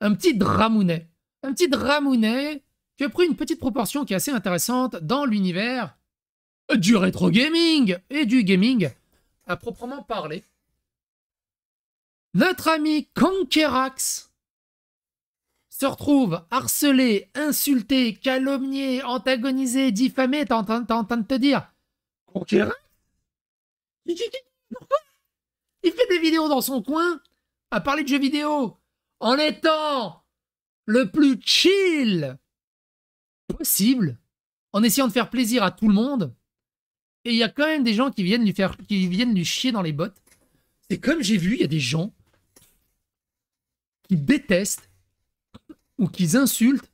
un petit dramounet. Un petit dramounet qui a pris une petite proportion qui est assez intéressante dans l'univers du rétro gaming et du gaming à proprement parler. Notre ami Conquerax se retrouve harcelé, insulté, calomnié, antagonisé, diffamé, t'es en, train de te dire Conquerax Il fait des vidéos dans son coin à parler de jeux vidéo en étant le plus chill possible, en essayant de faire plaisir à tout le monde. Et il y a quand même des gens qui viennent lui faire, qui viennent lui chier dans les bottes. Et comme j'ai vu, il y a des gens qui détestent ou qui insultent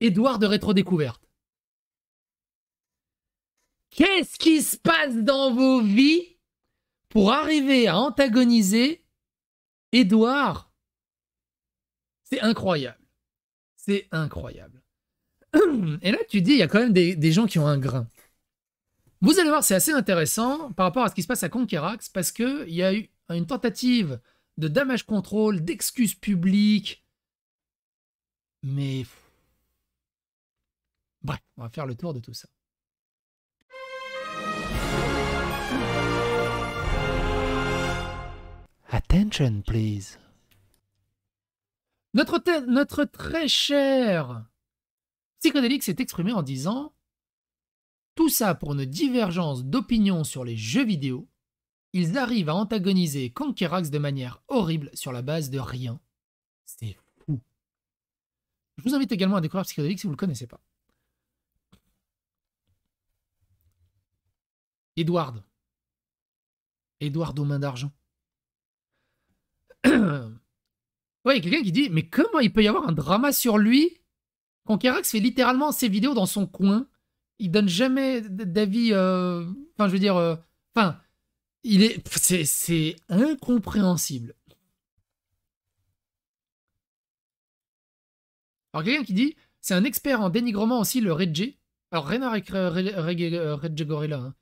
Édouard de Rétro Découverte. Qu'est-ce qui se passe dans vos vies pour arriver à antagoniser Édouard c'est incroyable. C'est incroyable. Et là, tu dis, il y a quand même des, gens qui ont un grain. Vous allez voir, c'est assez intéressant par rapport à ce qui se passe à Conquerax, parce qu'il y a eu une tentative de damage control, d'excuses publiques. Mais. Bref, on va faire le tour de tout ça. Attention, please. Notre, très cher psychédélique s'est exprimé en disant Tout ça pour une divergence d'opinion sur les jeux vidéo, ils arrivent à antagoniser Conquerax de manière horrible sur la base de rien. C'est fou. Je vous invite également à découvrir Psychédélique si vous ne le connaissez pas. Edward. Edward aux mains d'argent. Euh, Ouais, il y a quelqu'un qui dit Mais comment il peut y avoir un drama sur lui quand Kerax fait littéralement ses vidéos dans son coin Il donne jamais d'avis. Euh, enfin, je veux dire. Euh, enfin, il est. C'est incompréhensible. Alors, quelqu'un qui dit C'est un expert en dénigrement aussi, le Reggie. Alors, Renard Reggie euh, Gorilla. Hein.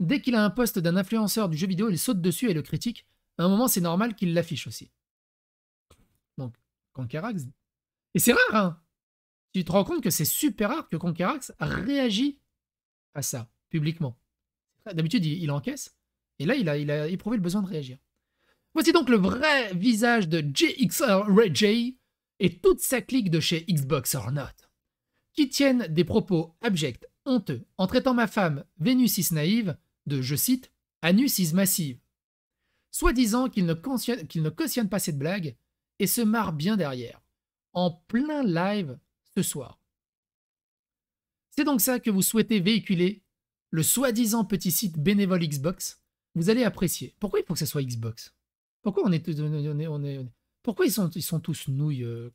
Dès qu'il a un poste d'un influenceur du jeu vidéo, il saute dessus et le critique. À un moment, c'est normal qu'il l'affiche aussi. Et c'est rare, hein Tu te rends compte que c'est super rare que Conquerax réagit à ça, publiquement. D'habitude, il, encaisse. Et là, il a, il a éprouvé le besoin de réagir. Voici donc le vrai visage de JXR et toute sa clique de chez Xbox or Not, qui tiennent des propos abjects, honteux, en traitant ma femme, Vénusis naïve, de, je cite, Anusis massive. Soit disant qu'il ne, ne cautionne pas cette blague, et se marre bien derrière, en plein live ce soir. C'est donc ça que vous souhaitez véhiculer, le soi-disant petit site bénévole Xbox, vous allez apprécier. Pourquoi il faut que ce soit Xbox Pourquoi on est, pourquoi ils sont, ils sont tous nouilles euh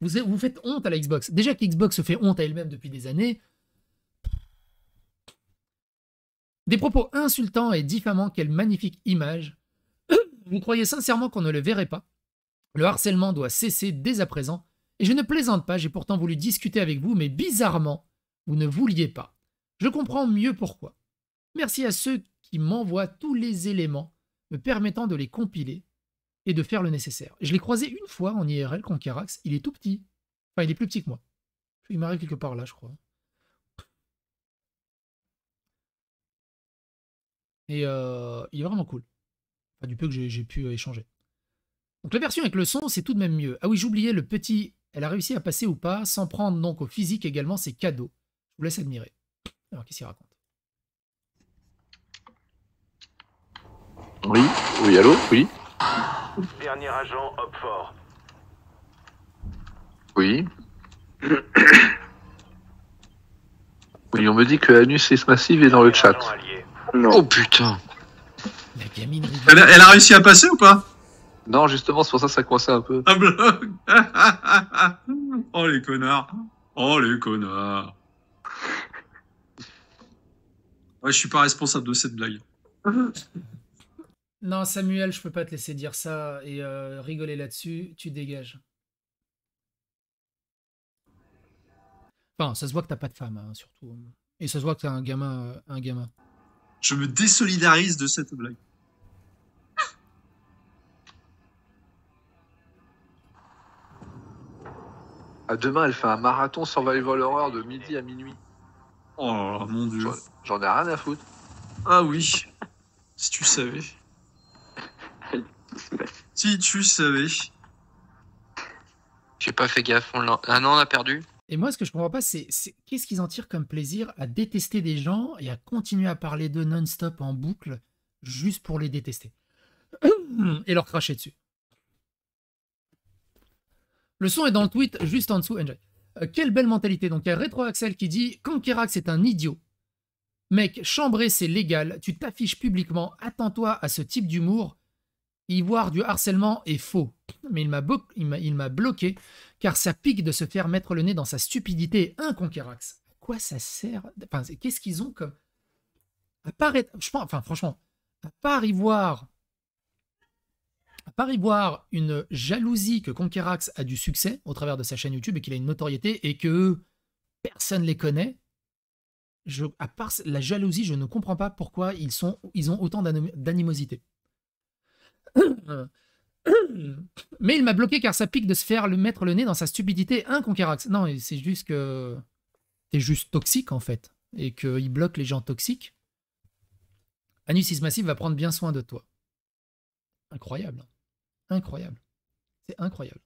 vous, vous faites honte à la Xbox. Déjà qu'Xbox se fait honte à elle-même depuis des années. Des propos insultants et diffamants, quelle magnifique image vous croyez sincèrement qu'on ne le verrait pas Le harcèlement doit cesser dès à présent. Et je ne plaisante pas, j'ai pourtant voulu discuter avec vous, mais bizarrement, vous ne vouliez pas. Je comprends mieux pourquoi. Merci à ceux qui m'envoient tous les éléments, me permettant de les compiler et de faire le nécessaire. Je l'ai croisé une fois en IRL, Conquerax, il est tout petit. Enfin, il est plus petit que moi. Il m'arrive quelque part là, je crois. Et euh, il est vraiment cool du peu que j'ai pu euh, échanger. Donc la version avec le son, c'est tout de même mieux. Ah oui, j'oubliais le petit. Elle a réussi à passer ou pas, sans prendre donc au physique également ses cadeaux. Je vous laisse admirer. Alors qu'est-ce qu'il raconte Oui, oui, allô, oui. Dernier agent fort Oui. oui, on me dit que Anus Massive est dans le chat. Oh putain. La gamine Elle, a réussi à passer ou pas Non, justement, c'est pour ça que ça croissait un peu. Ah, un Oh les connards Oh les connards Ouais, je suis pas responsable de cette blague. Non, Samuel, je peux pas te laisser dire ça et euh, rigoler là-dessus. Tu dégages. Enfin, ça se voit que t'as pas de femme, hein, surtout. Hein. Et ça se voit que t'as un gamin. Euh, un gamin. Je me désolidarise de cette blague. À demain, elle fait un marathon survival horror de midi à minuit. Oh mon dieu. J'en ai rien à foutre. Ah oui. si tu savais. si tu savais. J'ai pas fait gaffe. On ah non, on a perdu. Et moi, ce que je comprends pas, c'est qu'est-ce qu'ils en tirent comme plaisir à détester des gens et à continuer à parler de non-stop en boucle juste pour les détester et leur cracher dessus. Le son est dans le tweet juste en dessous. Enjoy. Euh, quelle belle mentalité. Donc il y a Retro Axel qui dit Kankerax est un idiot. Mec, chambré, c'est légal, tu t'affiches publiquement, attends-toi à ce type d'humour y voir du harcèlement est faux, mais il m'a, bloqué car ça pique de se faire mettre le nez dans sa stupidité. Un Conquerax. À quoi ça sert Qu'est-ce qu'ils ont comme. À part enfin, franchement, à part y voir. À part y voir une jalousie que Conquerax a du succès au travers de sa chaîne YouTube et qu'il a une notoriété et que personne les connaît, à part la jalousie, je ne comprends pas pourquoi ils, sont, ils ont autant d'animosité. Mais il m'a bloqué car ça pique de se faire le mettre le nez dans sa stupidité, inconquérante. Non, c'est juste que t'es juste toxique en fait, et qu'il bloque les gens toxiques. Anusis Massive va prendre bien soin de toi. Incroyable. Hein. Incroyable. C'est incroyable.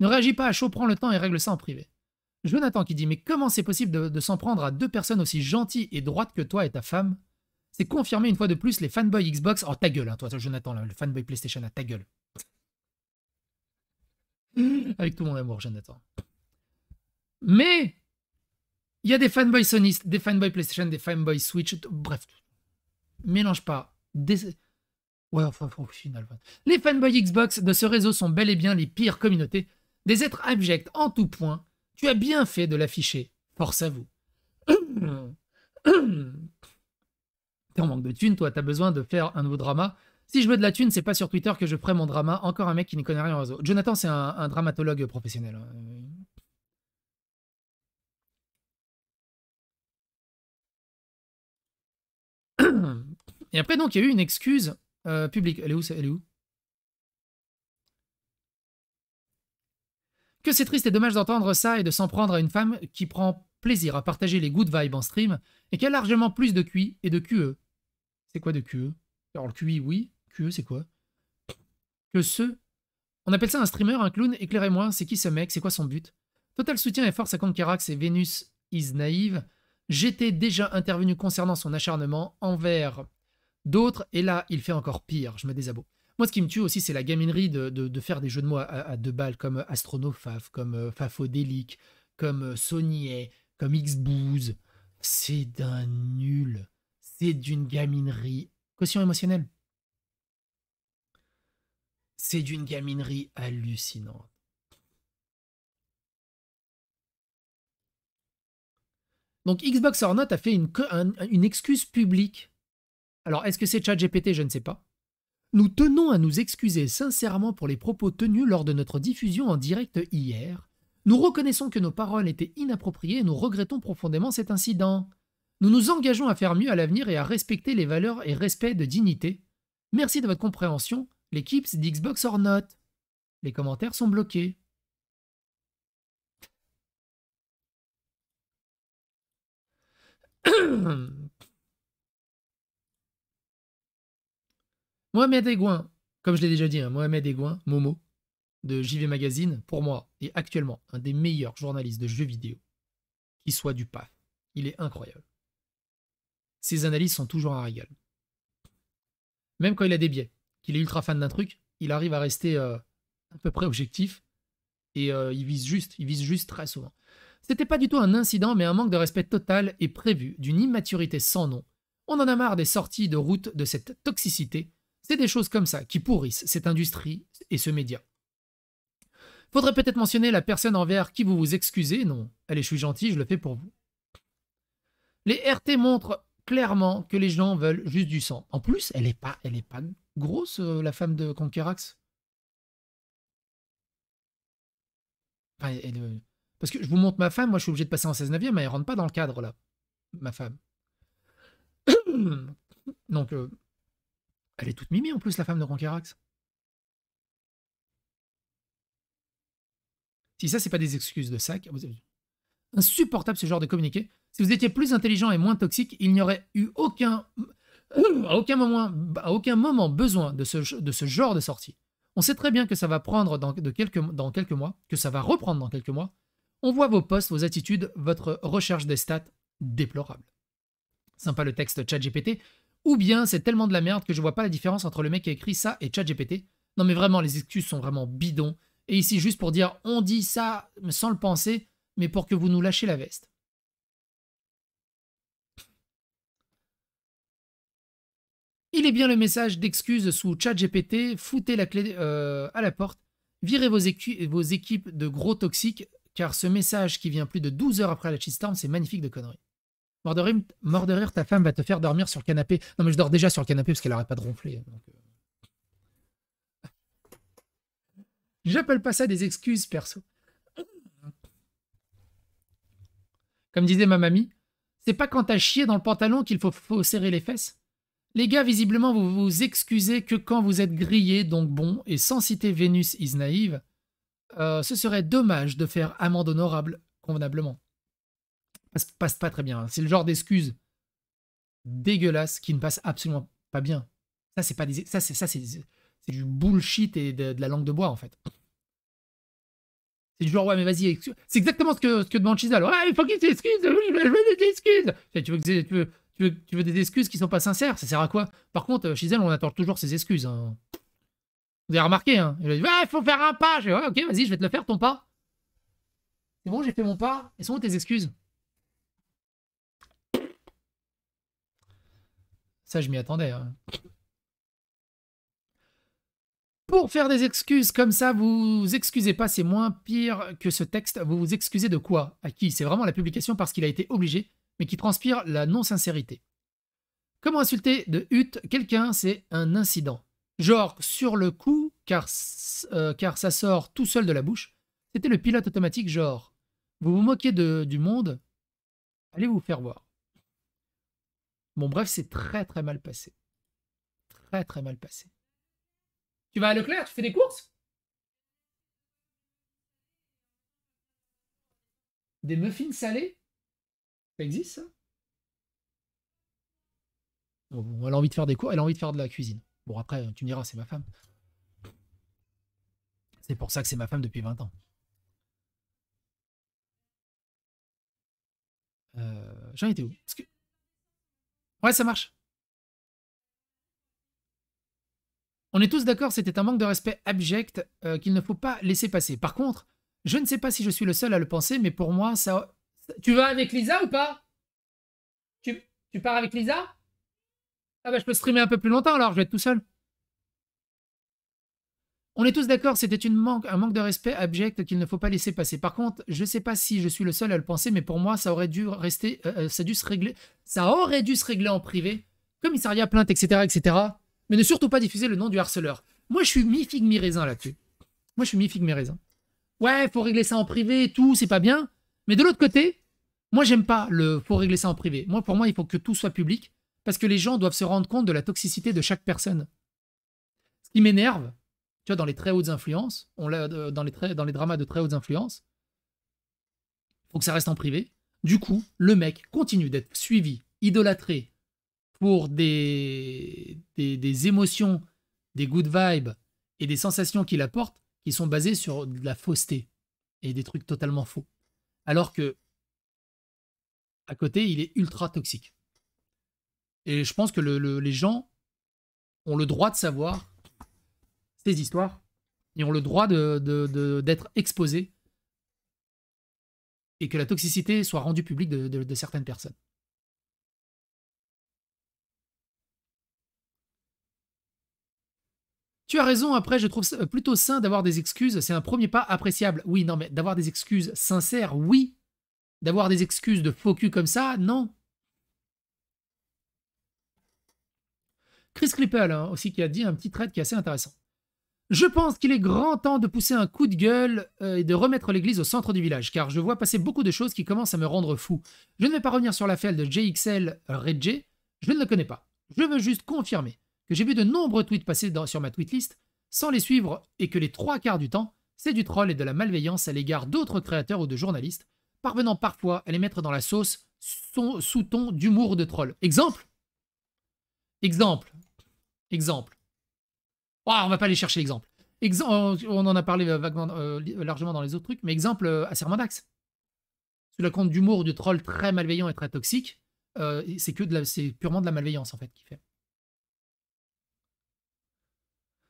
Ne réagis pas à chaud, prends le temps et règle ça en privé. Jonathan qui dit Mais comment c'est possible de s'en prendre à deux personnes aussi gentilles et droites que toi et ta femme c'est confirmé une fois de plus les fanboys Xbox. Oh, ta gueule, hein, toi, Jonathan, le fanboy PlayStation, à ta gueule. Avec tout mon amour, Jonathan. Mais il y a des fanboys sonistes, des fanboys PlayStation, des fanboys Switch, bref. Mélange pas. Des... Ouais, enfin, au final. Les fanboys Xbox de ce réseau sont bel et bien les pires communautés, des êtres abjects en tout point. Tu as bien fait de l'afficher. Force à vous. manque de thunes, toi, t'as besoin de faire un nouveau drama. Si je veux de la thune, c'est pas sur Twitter que je ferai mon drama. Encore un mec qui ne connaît rien au réseau. Jonathan, c'est un, dramatologue professionnel. Hein. Et après, donc, il y a eu une excuse euh, publique. Elle est où, Elle est où Que c'est triste et dommage d'entendre ça et de s'en prendre à une femme qui prend plaisir à partager les good vibes en stream et qui a largement plus de QI et de QE c'est quoi de QE Alors le QI, oui. QE, c'est quoi Que ce. On appelle ça un streamer, un clown Éclairez-moi, c'est qui ce mec C'est quoi son but Total soutien et force à Conquerax et Vénus is naïve. J'étais déjà intervenu concernant son acharnement envers d'autres, et là, il fait encore pire. Je me désabo. Moi, ce qui me tue aussi, c'est la gaminerie de, faire des jeux de mots à, deux balles, comme Faf, comme euh, Fafodélique, comme euh, Sonier, comme Xbooz. C'est d'un nul c'est d'une gaminerie. Caution émotionnelle. C'est d'une gaminerie hallucinante. Donc Xbox a fait une, une excuse publique. Alors est-ce que c'est ChatGPT Je ne sais pas. Nous tenons à nous excuser sincèrement pour les propos tenus lors de notre diffusion en direct hier. Nous reconnaissons que nos paroles étaient inappropriées et nous regrettons profondément cet incident. Nous nous engageons à faire mieux à l'avenir et à respecter les valeurs et respect de dignité. Merci de votre compréhension, l'équipe d'Xbox or not. Les commentaires sont bloqués. Mohamed Egouin, comme je l'ai déjà dit, hein, Mohamed Egouin, Momo, de JV Magazine, pour moi, est actuellement un des meilleurs journalistes de jeux vidéo qui soit du PAF. Il est incroyable ses analyses sont toujours à régal. Même quand il a des biais, qu'il est ultra fan d'un truc, il arrive à rester euh, à peu près objectif et euh, il vise juste, il vise juste très souvent. C'était pas du tout un incident, mais un manque de respect total et prévu, d'une immaturité sans nom. On en a marre des sorties de route de cette toxicité. C'est des choses comme ça qui pourrissent cette industrie et ce média. Faudrait peut-être mentionner la personne envers qui vous vous excusez. Non, allez, je suis gentil, je le fais pour vous. Les RT montrent clairement que les gens veulent juste du sang. En plus, elle est pas, elle est pas grosse, euh, la femme de Conquerax. Enfin, elle, euh, parce que je vous montre ma femme, moi je suis obligé de passer en 16 neuvième, mais elle rentre pas dans le cadre là, ma femme. Donc, euh, elle est toute mimée en plus, la femme de Conquerax. Si ça, c'est pas des excuses de sac. Insupportable ce genre de communiqué. Si vous étiez plus intelligent et moins toxique, il n'y aurait eu aucun, euh, à aucun moment, à aucun moment besoin de ce, de ce genre de sortie. On sait très bien que ça va prendre dans, de quelques, dans quelques mois, que ça va reprendre dans quelques mois. On voit vos posts, vos attitudes, votre recherche des stats déplorable. Sympa le texte ChatGPT. Ou bien c'est tellement de la merde que je vois pas la différence entre le mec qui a écrit ça et ChatGPT. Non mais vraiment, les excuses sont vraiment bidons. Et ici, juste pour dire, on dit ça sans le penser, mais pour que vous nous lâchiez la veste. Il est bien le message d'excuse sous GPT, foutez la clé euh, à la porte, virez vos, vos, équipes de gros toxiques, car ce message qui vient plus de 12 heures après la shitstorm, c'est magnifique de conneries. Mort de, ta femme va te faire dormir sur le canapé. Non mais je dors déjà sur le canapé parce qu'elle arrête pas de ronfler. Euh. J'appelle pas ça des excuses, perso. Comme disait ma mamie, c'est pas quand t'as chié dans le pantalon qu'il faut serrer les fesses. Les gars, visiblement, vous vous excusez que quand vous êtes grillé, donc bon, et sans citer Vénus is naïve, euh, ce serait dommage de faire amende honorable convenablement. Ça passe pas très bien. Hein. C'est le genre d'excuse dégueulasse qui ne passe absolument pas bien. Ça, c'est pas ça, c'est ça, c'est du bullshit et de, la langue de bois en fait. C'est du genre ouais mais vas-y, excuse... c'est exactement ce que, ce que demande Chizal. Ouais, il faut qu'il s'excuse, je veux des excuses. Tu veux, tu veux, tu veux, des excuses qui sont pas sincères, ça sert à quoi Par contre, chez euh, elle, on attend toujours ses excuses. Hein. Vous avez remarqué, hein Il dit, ah, il faut faire un pas. Je ok, vas-y, je vais te le faire, ton pas. C'est bon, j'ai fait mon pas. Et sont tes excuses Ça, je m'y attendais. Hein. Pour faire des excuses comme ça, vous vous excusez pas, c'est moins pire que ce texte. Vous vous excusez de quoi À qui C'est vraiment la publication parce qu'il a été obligé mais qui transpire la non-sincérité. Comment insulter de hutte quelqu'un, c'est un incident. Genre sur le coup, car, euh, car ça sort tout seul de la bouche. C'était le pilote automatique, genre vous vous moquez de, du monde, allez vous faire voir. Bon, bref, c'est très très mal passé. Très très mal passé. Tu vas à Leclerc, tu fais des courses Des muffins salés existe ça Elle a envie de faire des cours, elle a envie de faire de la cuisine. Bon, après, tu me diras, c'est ma femme. C'est pour ça que c'est ma femme depuis 20 ans. Euh, J'en étais où Ouais, ça marche. On est tous d'accord, c'était un manque de respect abject euh, qu'il ne faut pas laisser passer. Par contre, je ne sais pas si je suis le seul à le penser, mais pour moi, ça tu vas avec Lisa ou pas tu, pars avec Lisa Ah bah je peux streamer un peu plus longtemps alors, je vais être tout seul. On est tous d'accord, c'était un manque de respect abject qu'il ne faut pas laisser passer. Par contre, je ne sais pas si je suis le seul à le penser, mais pour moi, ça aurait dû rester, euh, euh, dû se régler, ça aurait dû se régler en privé, commissariat, plainte, etc., etc. Mais ne surtout pas diffuser le nom du harceleur. Moi, je suis mi figue mi raisin là-dessus. Moi, je suis mi figue mi raisin. Ouais, faut régler ça en privé, tout, c'est pas bien. Mais de l'autre côté, moi, j'aime pas le faut régler ça en privé. Moi, pour moi, il faut que tout soit public parce que les gens doivent se rendre compte de la toxicité de chaque personne. Ce qui m'énerve, tu vois, dans les très hautes influences, on l'a euh, dans les dans les dramas de très hautes influences, il faut que ça reste en privé. Du coup, le mec continue d'être suivi, idolâtré pour des, des, des émotions, des good vibes et des sensations qu'il apporte qui sont basées sur de la fausseté et des trucs totalement faux. Alors que à côté, il est ultra toxique. Et je pense que les gens ont le droit de savoir ces histoires et ont le droit d'être exposés et que la toxicité soit rendue publique de certaines personnes. Tu as raison, après, je trouve plutôt sain d'avoir des excuses. C'est un premier pas appréciable. Oui, non, mais d'avoir des excuses sincères, oui d'avoir des excuses de faux cul comme ça, non. Chris Klippel hein, aussi, qui a dit un petit trait qui est assez intéressant. Je pense qu'il est grand temps de pousser un coup de gueule euh, et de remettre l'église au centre du village, car je vois passer beaucoup de choses qui commencent à me rendre fou. Je ne vais pas revenir sur la l'affaire de JXL Reggie, je ne le connais pas. Je veux juste confirmer que j'ai vu de nombreux tweets passer sur ma list sans les suivre et que les trois quarts du temps, c'est du troll et de la malveillance à l'égard d'autres créateurs ou de journalistes, parvenant parfois à les mettre dans la sauce sous-ton d'humour de troll. Exemple Exemple Exemple oh, On va pas aller chercher exemple. on en a parlé euh, euh, largement dans les autres trucs, mais exemple à euh, Sermandax. Sous la compte d'humour du troll très malveillant et très toxique, c'est que c'est purement de la malveillance en fait qui fait.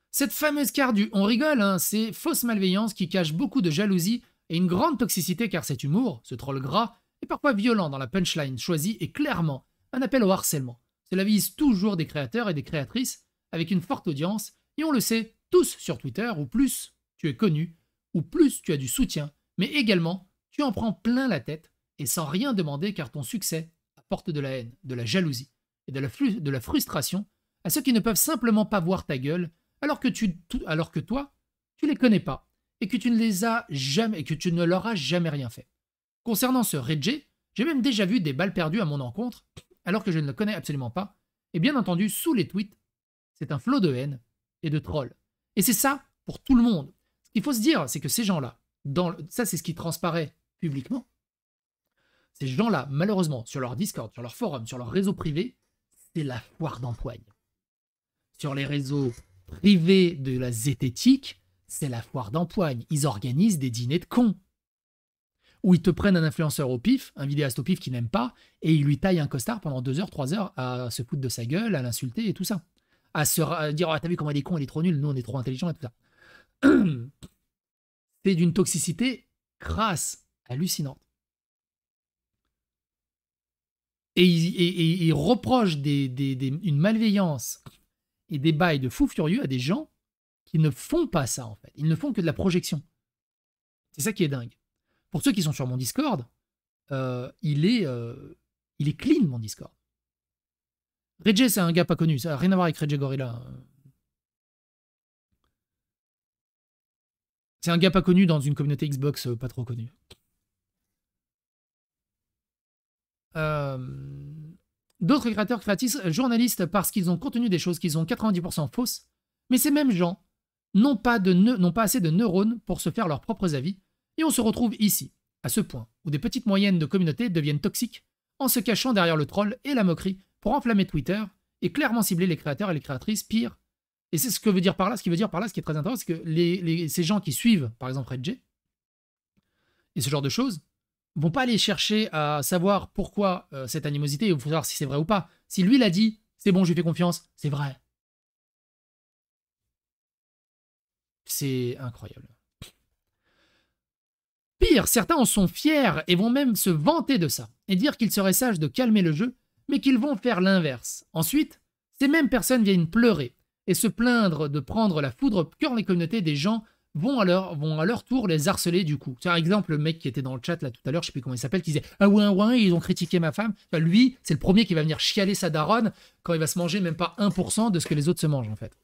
Cette fameuse carte du on rigole, hein, c'est fausse malveillance qui cache beaucoup de jalousie et une grande toxicité car cet humour, ce troll gras, est parfois violent dans la punchline choisie et clairement un appel au harcèlement. Cela vise toujours des créateurs et des créatrices avec une forte audience et on le sait tous sur Twitter ou plus tu es connu, ou plus tu as du soutien, mais également tu en prends plein la tête et sans rien demander car ton succès apporte de la haine, de la jalousie et de la, de la frustration à ceux qui ne peuvent simplement pas voir ta gueule alors que, tu, alors que toi, tu les connais pas et que tu ne les as jamais et que tu ne leur as jamais rien fait. Concernant ce Reggie, j'ai même déjà vu des balles perdues à mon encontre, alors que je ne le connais absolument pas, et bien entendu, sous les tweets, c'est un flot de haine et de trolls. Et c'est ça pour tout le monde. Ce qu'il faut se dire, c'est que ces gens-là, ça c'est ce qui transparaît publiquement, ces gens-là, malheureusement, sur leur Discord, sur leur forum, sur leur réseau privé, c'est la foire d'empoigne. Sur les réseaux privés de la zététique, c'est la foire d'empoigne. Ils organisent des dîners de cons. Où ils te prennent un influenceur au pif, un vidéaste au pif qui n'aime pas, et ils lui taillent un costard pendant deux heures, trois heures à se foutre de sa gueule, à l'insulter et tout ça. À se dire, ah, t'as vu comment il est con, il est trop nul, nous on est trop intelligents et tout ça. C'est d'une toxicité crasse, hallucinante. Et ils reprochent des, une malveillance et des bails de fous furieux à des gens ils ne font pas ça, en fait. Ils ne font que de la projection. C'est ça qui est dingue. Pour ceux qui sont sur mon Discord, euh, il, est, euh, il est clean, mon Discord. Reggie, c'est un gars pas connu. Ça n'a rien à voir avec Reggie Gorilla. C'est un gars pas connu dans une communauté Xbox euh, pas trop connue. D'autres créateurs créatifs, journalistes, parce qu'ils ont contenu des choses qu'ils ont 90% fausses, mais ces mêmes gens n'ont pas, pas assez de neurones pour se faire leurs propres avis, et on se retrouve ici, à ce point, où des petites moyennes de communautés deviennent toxiques en se cachant derrière le troll et la moquerie pour enflammer Twitter et clairement cibler les créateurs et les créatrices, pires. Et c'est ce que veut dire par là, ce qui veut dire par là, ce qui est très intéressant, c'est que ces gens qui suivent, par exemple Red et ce genre de choses, vont pas aller chercher à savoir pourquoi euh, cette animosité, il faut savoir si c'est vrai ou pas. Si lui l'a dit, c'est bon, je lui fais confiance, c'est vrai. C'est incroyable. Pire, certains en sont fiers et vont même se vanter de ça et dire qu'il serait sage de calmer le jeu, mais qu'ils vont faire l'inverse. Ensuite, ces mêmes personnes viennent pleurer et se plaindre de prendre la foudre quand les communautés des gens vont à leur, vont à leur tour les harceler du coup. Par exemple, le mec qui était dans le chat là tout à l'heure, je sais plus comment il s'appelle, qui disait Ah ouais, ils ont critiqué ma femme. Bah, lui, c'est le premier qui va venir chialer sa daronne quand il va se manger même pas 1% de ce que les autres se mangent en fait.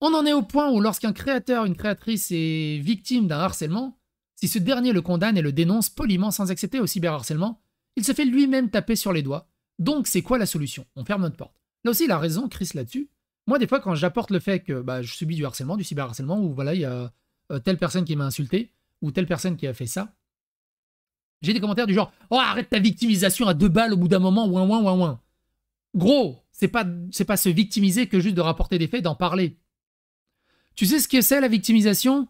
On en est au point où lorsqu'un créateur, une créatrice est victime d'un harcèlement, si ce dernier le condamne et le dénonce poliment sans accepter au cyberharcèlement, il se fait lui-même taper sur les doigts. Donc c'est quoi la solution On ferme notre porte. Là aussi, il a raison, Chris, là-dessus. Moi, des fois, quand j'apporte le fait que bah, je subis du harcèlement, du cyberharcèlement, ou voilà, il y a euh, telle personne qui m'a insulté, ou telle personne qui a fait ça, j'ai des commentaires du genre Oh, arrête ta victimisation à deux balles au bout d'un moment, ouin, ouin, ouin, ouin. Gros, c'est pas, c'est pas se victimiser que juste de rapporter des faits, d'en parler. Tu sais ce que c'est la victimisation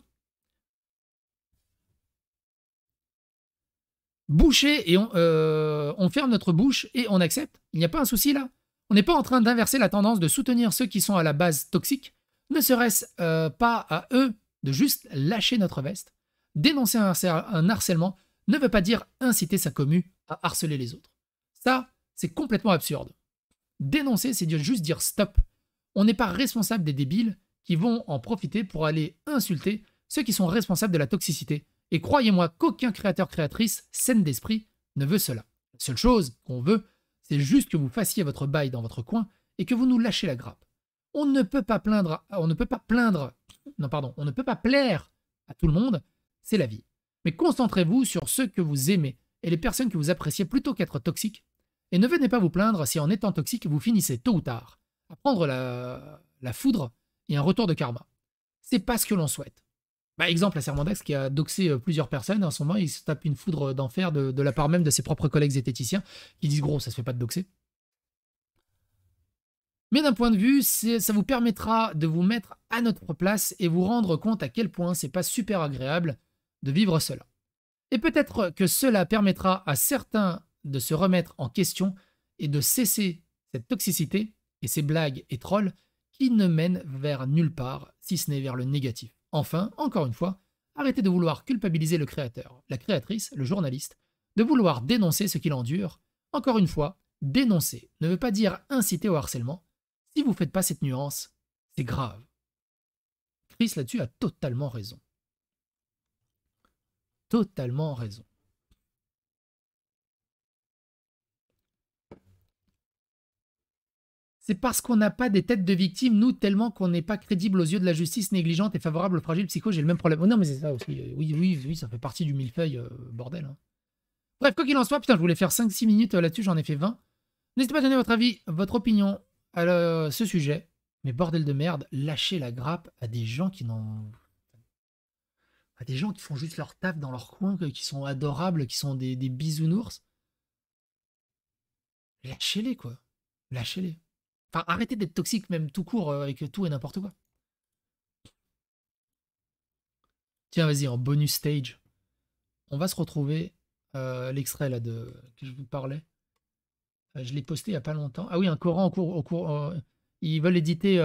Boucher et euh, on, ferme notre bouche et on accepte. Il n'y a pas un souci là. On n'est pas en train d'inverser la tendance de soutenir ceux qui sont à la base toxiques, ne serait-ce euh, pas à eux de juste lâcher notre veste. Dénoncer un, un harcèlement ne veut pas dire inciter sa commu à harceler les autres. Ça, c'est complètement absurde. Dénoncer, c'est juste dire stop. On n'est pas responsable des débiles qui vont en profiter pour aller insulter ceux qui sont responsables de la toxicité. Et croyez-moi qu'aucun créateur-créatrice saine d'esprit ne veut cela. La seule chose qu'on veut, c'est juste que vous fassiez votre bail dans votre coin et que vous nous lâchez la grappe. On ne peut pas plaindre, on ne peut pas plaindre, non pardon, on ne peut pas plaire à tout le monde, c'est la vie. Mais concentrez-vous sur ceux que vous aimez et les personnes que vous appréciez plutôt qu'être toxiques. Et ne venez pas vous plaindre si en étant toxique, vous finissez tôt ou tard à prendre la, la foudre et un retour de karma. C'est pas ce que l'on souhaite. par exemple, la Sermondex qui a doxé euh, plusieurs personnes, en ce moment, il se tape une foudre d'enfer de, la part même de ses propres collègues zététiciens qui disent gros, ça se fait pas de doxer. Mais d'un point de vue, ça vous permettra de vous mettre à notre place et vous rendre compte à quel point c'est pas super agréable de vivre cela. Et peut-être que cela permettra à certains de se remettre en question et de cesser cette toxicité et ces blagues et trolls qui ne mène vers nulle part, si ce n'est vers le négatif. Enfin, encore une fois, arrêtez de vouloir culpabiliser le créateur, la créatrice, le journaliste, de vouloir dénoncer ce qu'il endure. Encore une fois, dénoncer ne veut pas dire inciter au harcèlement. Si vous ne faites pas cette nuance, c'est grave. Chris là-dessus a totalement raison. Totalement raison. C'est parce qu'on n'a pas des têtes de victimes, nous, tellement qu'on n'est pas crédible aux yeux de la justice négligente et favorable aux fragiles psychos. J'ai le même problème. Oh, non, mais c'est ça aussi. Euh, oui, oui, oui, ça fait partie du millefeuille, euh, bordel. Hein. Bref, quoi qu'il en soit, putain, je voulais faire 5-6 minutes euh, là-dessus, j'en ai fait 20. N'hésitez pas à donner votre avis, votre opinion à ce sujet. Mais bordel de merde, lâchez la grappe à des gens qui n'ont. à des gens qui font juste leur taf dans leur coin, qui sont adorables, qui sont des bisounours. Lâchez-les, quoi. Lâchez-les. Enfin, arrêtez d'être toxique, même tout court, euh, avec tout et n'importe quoi. Tiens, vas-y, en bonus stage, on va se retrouver euh, l'extrait là de que je vous parlais. Euh, je l'ai posté il n'y a pas longtemps. Ah oui, un Coran en cours. Au cours ils veulent éditer,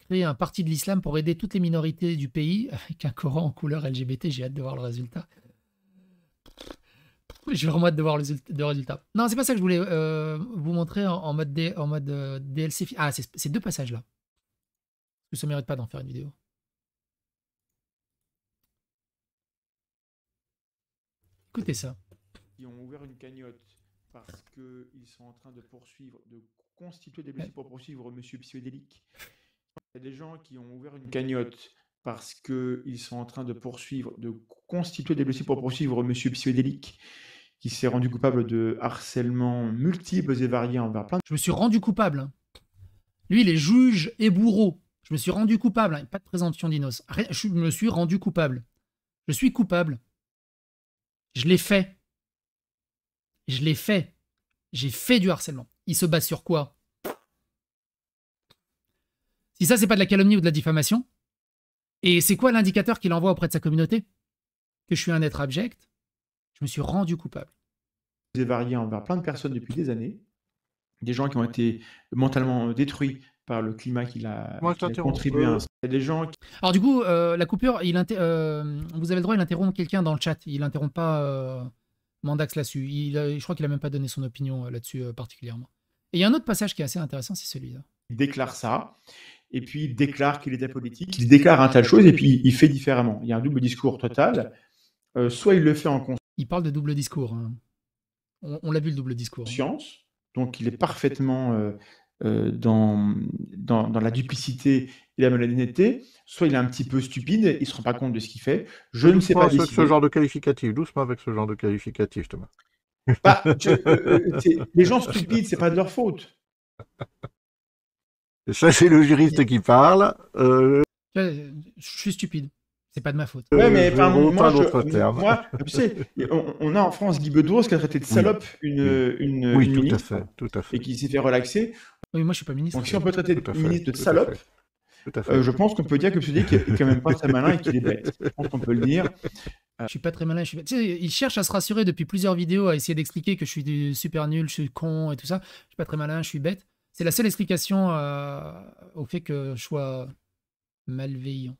créer un parti de l'islam pour aider toutes les minorités du pays avec un Coran en couleur LGBT. J'ai hâte de voir le résultat j'ai vraiment hâte de voir le résultats. Non, c'est pas ça que je voulais euh, vous montrer en, mode, en mode DLC. Euh, ah, c'est ces deux passages-là. Ça ne mérite pas d'en faire une vidéo. Écoutez ça. Ils ont ouvert une cagnotte parce qu'ils sont en train de poursuivre, de constituer des blessés pour poursuivre Monsieur Psychédélique. Il y a des gens qui ont ouvert une cagnotte parce qu'ils sont en train de poursuivre, de constituer des blessés pour poursuivre Monsieur Psychédélique qui s'est rendu coupable de harcèlement multiples et variés envers plein Je me suis rendu coupable. Hein. Lui, il est juge et bourreau. Je me suis rendu coupable. Hein. Pas de présomption d'innocence. Je me suis rendu coupable. Je suis coupable. Je l'ai fait. Je l'ai fait. J'ai fait du harcèlement. Il se base sur quoi Si ça, c'est pas de la calomnie ou de la diffamation, et c'est quoi l'indicateur qu'il envoie auprès de sa communauté Que je suis un être abject, je me suis rendu coupable. J'ai varié envers plein de personnes depuis des années, des gens qui ont été mentalement euh, détruits par le climat qu'il a, contribué Des gens Alors du coup, euh, la coupure, il euh, vous avez le droit, il interrompt quelqu'un dans le chat. Il n'interrompt pas Mandax là-dessus. je crois qu'il a même pas donné son opinion là-dessus particulièrement. Et il y a un autre passage qui est assez intéressant, c'est celui-là. Il déclare ça, et puis il déclare qu'il est politique il déclare un tel chose, et puis il fait différemment. Il y a un double discours total. soit il le fait en il parle de double discours. Hein. On, l'a vu le double discours. Hein. Science, donc il est parfaitement euh, euh, dans, dans, la duplicité et la malhonnêteté. Soit il est un petit peu stupide, il ne se rend pas compte de ce qu'il fait. Je ne sais pas. Avec ce genre de qualificatif, doucement avec ce genre de qualificatif, Thomas. Bah, euh, les gens stupides, c'est pas de leur faute. Ça, c'est le juriste qui parle. Je suis stupide. C'est pas de ma faute. Euh, ouais, mais enfin, moi, je, hein. moi, tu sais, on, a en France Guy ce qui a traité de salope une, une, oui, tout à fait, tout à fait. et qui s'est fait relaxer. Oui, moi je suis pas ministre. Donc si on peut traiter de ministre de salope, euh, je pense qu'on peut dire que ce dit est quand même pas très malin et qu'il est bête. Je pense qu'on peut le dire. Je suis pas très malin. Je suis... Tu sais, il cherche à se rassurer depuis plusieurs vidéos, à essayer d'expliquer que je suis super nul, je suis con et tout ça. Je suis pas très malin, je suis bête. C'est la seule explication euh, au fait que je sois malveillant.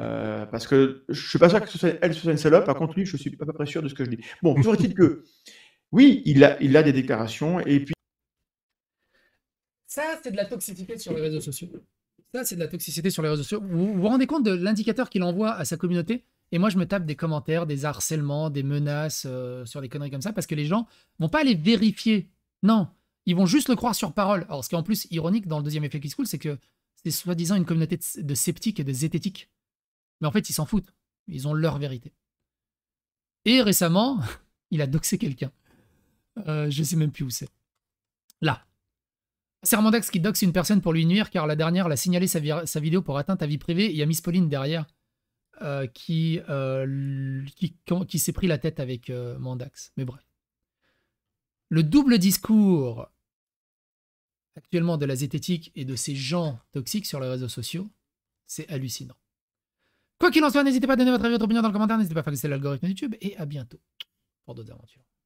Euh, parce que je suis pas sûr que ce soit, elle soit une salope. Par contre, lui, je suis pas peu près sûr de ce que je dis. Bon, toujours est-il que, oui, il a, il a des déclarations et puis. Ça, c'est de la toxicité sur les réseaux sociaux. Ça, c'est de la toxicité sur les réseaux sociaux. Vous vous, rendez compte de l'indicateur qu'il envoie à sa communauté Et moi, je me tape des commentaires, des harcèlements, des menaces euh, sur des conneries comme ça parce que les gens vont pas les vérifier. Non, ils vont juste le croire sur parole. Alors, ce qui est en plus ironique dans le deuxième effet qui se coule, c'est que c'est soi-disant une communauté de sceptiques et de zététiques. Mais en fait, ils s'en foutent. Ils ont leur vérité. Et récemment, il a doxé quelqu'un. Je euh, je sais même plus où c'est. Là. C'est mandax qui doxe une personne pour lui nuire car la dernière l'a signalé sa, vidéo pour atteinte à vie privée. Il y a Miss Pauline derrière euh, euh, qui, qui, qui s'est pris la tête avec Mandax. Mais bref. Le double discours actuellement de la zététique et de ces gens toxiques sur les réseaux sociaux, c'est hallucinant. Quoi qu'il en soit, n'hésitez pas à donner votre avis, votre opinion dans le commentaire, n'hésitez pas à faire laisser l'algorithme YouTube et à bientôt pour d'autres aventures.